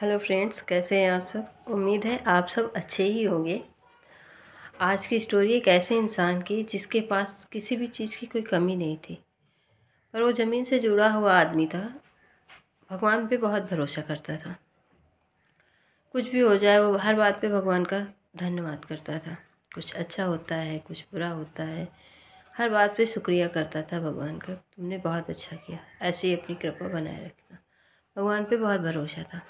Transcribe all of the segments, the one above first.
hello friends कैसे हैं आप सब उम्मीद है आप सब अच्छे ही होंगे आज की स्टोरी एक ऐसे इंसान की जिसके पास किसी भी चीज़ की कोई कमी नहीं थी पर वो ज़मीन से जुड़ा हुआ आदमी था भगवान पे बहुत भरोसा करता था कुछ भी हो जाए वो हर बात पे भगवान का धन्यवाद करता था कुछ अच्छा होता है कुछ बुरा होता है हर बात पे शुक्रिया करता था भगवान का तुमने बहुत अच्छा किया ऐसे ही अपनी कृपा बनाए रखना भगवान पे बहुत भरोसा था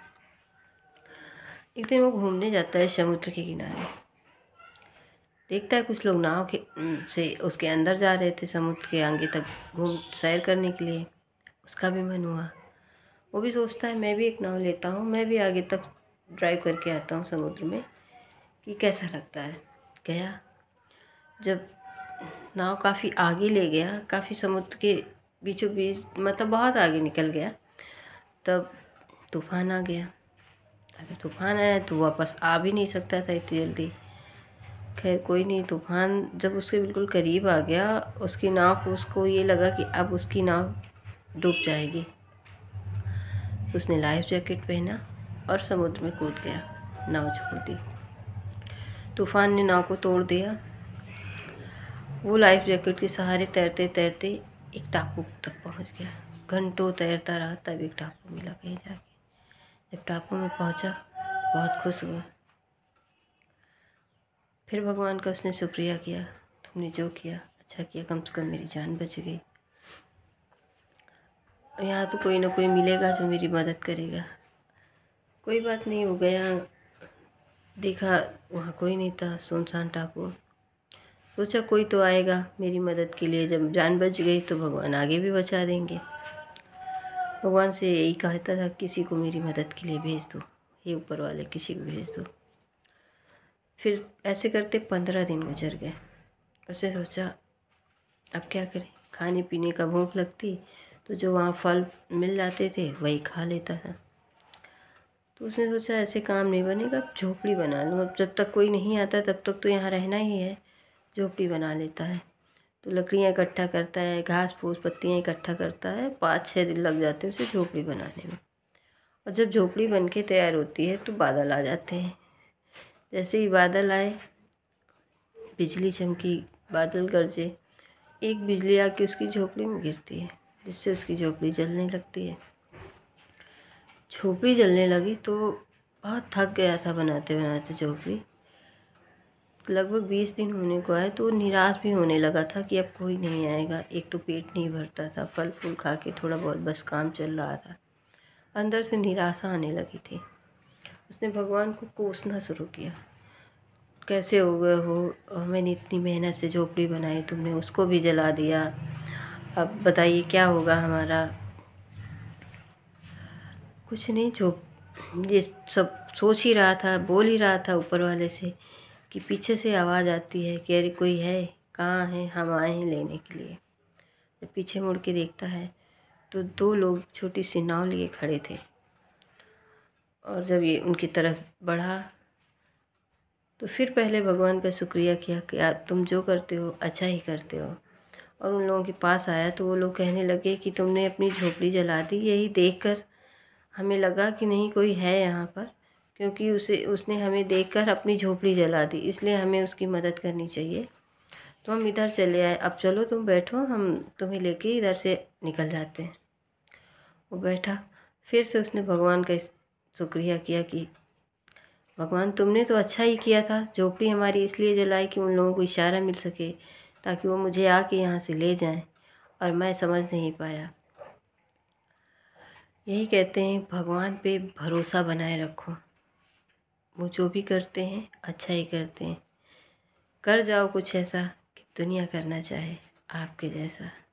एक दिन वो घूमने जाता है समुद्र के किनारे देखता है कुछ लोग नाव के से उसके अंदर जा रहे थे समुद्र के आगे तक घूम सैर करने के लिए उसका भी मन हुआ वो भी सोचता है मैं भी एक नाव लेता हूँ मैं भी आगे तक ड्राइव करके आता हूँ समुद्र में कि कैसा लगता है गया जब नाव काफ़ी आगे ले गया काफ़ी समुद्र के बीचों बीच मतलब बहुत आगे निकल गया तब तूफान आ गया अभी तूफान आया तो वापस आ भी नहीं सकता था इतनी जल्दी खैर कोई नहीं तूफान जब उसके बिल्कुल करीब आ गया उसकी नाव उसको ये लगा कि अब उसकी नाव डूब जाएगी उसने लाइफ जैकेट पहना और समुद्र में कूद गया नाव छोड़ दी तूफान ने नाव को तोड़ दिया वो लाइफ जैकेट के सहारे तैरते तैरते एक टापू तक पहुंच गया घंटों तैरता रहा तब एक टापू मिला कहीं जाके जब टापू में पहुंचा बहुत खुश हुआ फिर भगवान का उसने शुक्रिया किया तुमने जो किया अच्छा किया कम से कम मेरी जान बच गई यहाँ तो कोई ना कोई मिलेगा जो मेरी मदद करेगा कोई बात नहीं हो गया देखा वहाँ कोई नहीं था सुनसान टापू सोचा कोई तो आएगा मेरी मदद के लिए जब जान बच गई तो भगवान आगे भी बचा देंगे भगवान से यही कहता था किसी को मेरी मदद के लिए भेज दो ये ऊपर वाले किसी को भेज दो फिर ऐसे करते पंद्रह दिन गुजर गए उसने सोचा अब क्या करें खाने पीने का भूख लगती तो जो वहाँ फल मिल जाते थे वही खा लेता था तो उसने सोचा ऐसे काम नहीं बनेगा झोपड़ी बना लूँ अब जब तक कोई नहीं आता तब तक तो यहाँ रहना ही है झोपड़ी बना लेता है तो लकड़ियाँ इकट्ठा करता है घास फूस पत्तियाँ इकट्ठा करता है पाँच छः दिन लग जाते हैं उसे झोपड़ी बनाने में और जब झोपड़ी बन के तैयार होती है तो बादल आ जाते हैं जैसे ही बादल आए बिजली चमकी बादल गरजे एक बिजली आके उसकी झोपड़ी में गिरती है जिससे उसकी झोपड़ी जलने लगती है झोपड़ी जलने लगी तो बहुत थक गया था बनाते बनाते झोपड़ी लगभग बीस दिन होने को आए तो निराश भी होने लगा था कि अब कोई नहीं आएगा एक तो पेट नहीं भरता था फल फूल खा के थोड़ा बहुत बस काम चल रहा था अंदर से निराशा आने लगी थी उसने भगवान को कोसना शुरू किया कैसे हो गए हो मैंने इतनी मेहनत से झोपड़ी बनाई तुमने उसको भी जला दिया अब बताइए क्या होगा हमारा कुछ नहीं झोप ये सब सोच ही रहा था बोल ही रहा था ऊपर वाले से कि पीछे से आवाज़ आती है कि अरे कोई है कहाँ है हम आए हैं लेने के लिए जब पीछे मुड़ के देखता है तो दो लोग छोटी सी नाव लिए खड़े थे और जब ये उनकी तरफ बढ़ा तो फिर पहले भगवान का शुक्रिया किया कि तुम जो करते हो अच्छा ही करते हो और उन लोगों के पास आया तो वो लोग कहने लगे कि तुमने अपनी झोपड़ी जला दी यही देखकर हमें लगा कि नहीं कोई है यहाँ पर क्योंकि उसे उसने हमें देखकर अपनी झोपड़ी जला दी इसलिए हमें उसकी मदद करनी चाहिए तो हम इधर चले आए अब चलो तुम बैठो हम तुम्हें लेके इधर से निकल जाते हैं वो बैठा फिर से उसने भगवान का शुक्रिया किया कि भगवान तुमने तो अच्छा ही किया था झोपड़ी हमारी इसलिए जलाई कि उन लोगों को इशारा मिल सके ताकि वो मुझे आके यहाँ से ले जाएं और मैं समझ नहीं पाया यही कहते हैं भगवान पे भरोसा बनाए रखो वो जो भी करते हैं अच्छा ही करते हैं कर जाओ कुछ ऐसा कि दुनिया करना चाहे आपके जैसा